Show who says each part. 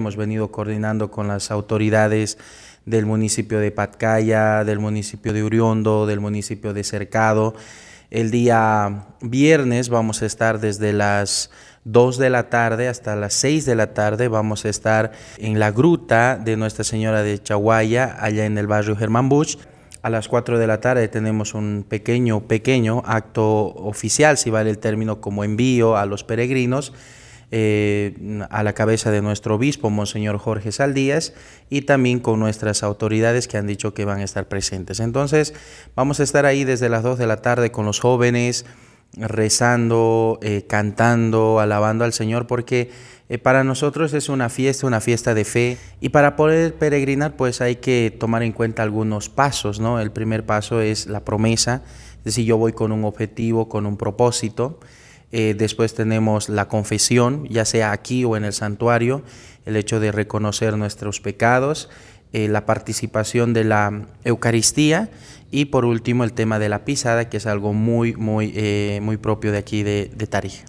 Speaker 1: Hemos venido coordinando con las autoridades del municipio de Patcaya, del municipio de Uriondo, del municipio de Cercado. El día viernes vamos a estar desde las 2 de la tarde hasta las 6 de la tarde. Vamos a estar en la gruta de Nuestra Señora de Chaguaya, allá en el barrio Germán Bush. A las 4 de la tarde tenemos un pequeño, pequeño acto oficial, si vale el término, como envío a los peregrinos. Eh, a la cabeza de nuestro obispo, Monseñor Jorge Saldías, y también con nuestras autoridades que han dicho que van a estar presentes. Entonces, vamos a estar ahí desde las 2 de la tarde con los jóvenes, rezando, eh, cantando, alabando al Señor, porque eh, para nosotros es una fiesta, una fiesta de fe, y para poder peregrinar, pues hay que tomar en cuenta algunos pasos, ¿no? El primer paso es la promesa, es decir, yo voy con un objetivo, con un propósito. Eh, después tenemos la confesión, ya sea aquí o en el santuario, el hecho de reconocer nuestros pecados, eh, la participación de la Eucaristía y por último el tema de la pisada, que es algo muy, muy, eh, muy propio de aquí de, de Tarija.